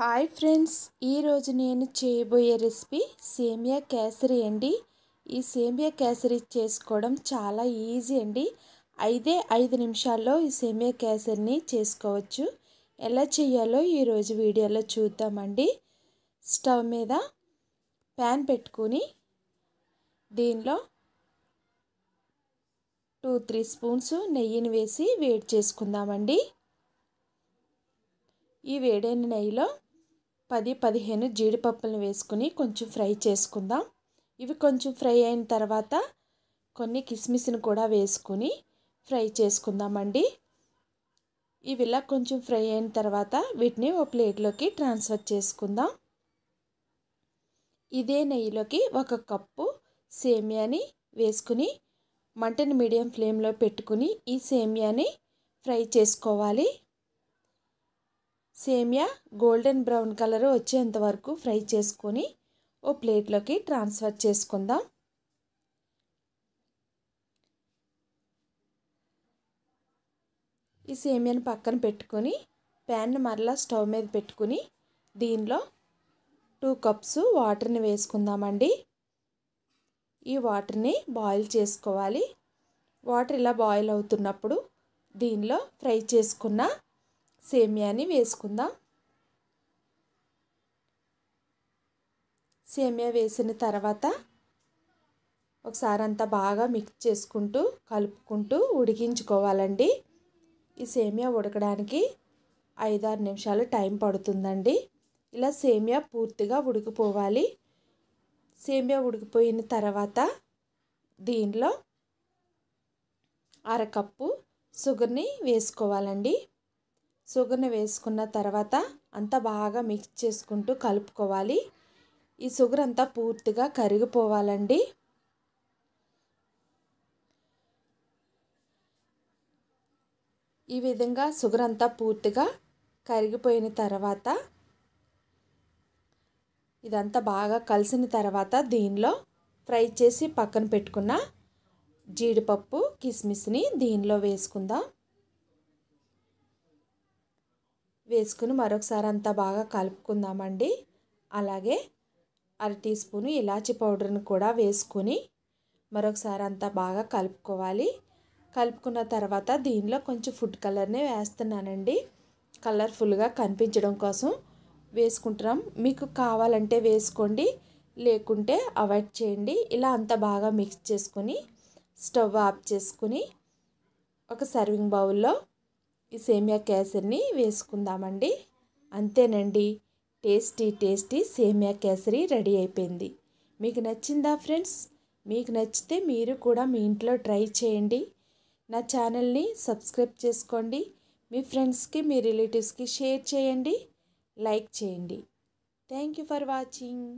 hi friends ఈరోజు నేను చేయబోయే రెసిపీ సేమియా కేసరి అండి ఈ సేమియా కేసరి చేసుకోవడం చాలా ఈజీ అండి ఐదే ఐదు నిమిషాల్లో ఈ సేమియా కేసరిని చేసుకోవచ్చు ఎలా చేయాలో ఈరోజు వీడియోలో చూద్దామండి స్టవ్ మీద ప్యాన్ పెట్టుకుని దీనిలో టూ త్రీ స్పూన్స్ నెయ్యిని వేసి వేడి చేసుకుందామండి ఈ వేడైన నెయ్యిలో పది పదిహేను జీడిపప్పులను వేసుకుని కొంచెం ఫ్రై చేసుకుందాం ఇవి కొంచెం ఫ్రై అయిన తర్వాత కొన్ని కిస్మిస్ని కూడా వేసుకుని ఫ్రై చేసుకుందామండి ఇవి ఇలా కొంచెం ఫ్రై అయిన తర్వాత వీటిని ఒక ప్లేట్లోకి ట్రాన్స్ఫర్ చేసుకుందాం ఇదే నెయ్యిలోకి ఒక కప్పు సేమియాని వేసుకుని మంటని మీడియం ఫ్లేమ్లో పెట్టుకుని ఈ సేమియాని ఫ్రై చేసుకోవాలి సేమియా గోల్డెన్ బ్రౌన్ కలర్ వచ్చేంత వరకు ఫ్రై చేసుకొని ఓ ప్లేట్లోకి ట్రాన్స్ఫర్ చేసుకుందాం ఈ సేమియాను పక్కన పెట్టుకొని ప్యాన్ మరలా స్టవ్ మీద పెట్టుకుని దీనిలో టూ కప్స్ వాటర్ని వేసుకుందామండి ఈ వాటర్ని బాయిల్ చేసుకోవాలి వాటర్ ఇలా బాయిల్ అవుతున్నప్పుడు దీనిలో ఫ్రై చేసుకున్న సేమ్యాని వేసుకుందాం సేమ్యా వేసిన తర్వాత ఒకసారి అంతా బాగా మిక్స్ చేసుకుంటూ కలుపుకుంటూ ఉడికించుకోవాలండి ఈ సేమియా ఉడకడానికి ఐదారు నిమిషాలు టైం పడుతుందండి ఇలా సేమియా పూర్తిగా ఉడికిపోవాలి సేమియా ఉడికిపోయిన తర్వాత దీనిలో అరకప్పు షుగర్ని వేసుకోవాలండి షుగర్ని వేసుకున్న తర్వాత అంతా బాగా మిక్స్ చేసుకుంటూ కలుపుకోవాలి ఈ షుగర్ అంతా పూర్తిగా కరిగిపోవాలండి ఈ విధంగా షుగర్ అంతా పూర్తిగా కరిగిపోయిన తర్వాత ఇదంతా బాగా కలిసిన తర్వాత దీనిలో ఫ్రై చేసి పక్కన పెట్టుకున్న జీడిపప్పు కిస్మిస్ని దీనిలో వేసుకుందాం వేసుకుని మరొకసారి అంతా బాగా కలుపుకుందామండి అలాగే అర టీ స్పూను ఇలాచి పౌడర్ని కూడా వేసుకుని మరొకసారి అంతా బాగా కలుపుకోవాలి కలుపుకున్న తర్వాత దీనిలో కొంచెం ఫుడ్ కలర్నే వేస్తున్నానండి కలర్ఫుల్గా కనిపించడం కోసం వేసుకుంటున్నాం మీకు కావాలంటే వేసుకోండి లేకుంటే అవాయిడ్ చేయండి ఇలా అంతా బాగా మిక్స్ చేసుకుని స్టవ్ ఆఫ్ చేసుకుని ఒక సర్వింగ్ బౌల్లో ఈ సేమియా కేసరిని వేసుకుందామండి అంతేనండి టేస్టీ టేస్టీ సేమియా కేసరి రెడీ అయిపోయింది మీకు నచ్చిందా ఫ్రెండ్స్ మీకు నచ్చితే మీరు కూడా మీ ఇంట్లో ట్రై చేయండి నా ఛానల్ని సబ్స్క్రైబ్ చేసుకోండి మీ ఫ్రెండ్స్కి మీ రిలేటివ్స్కి షేర్ చేయండి లైక్ చేయండి థ్యాంక్ యూ ఫర్ వాచింగ్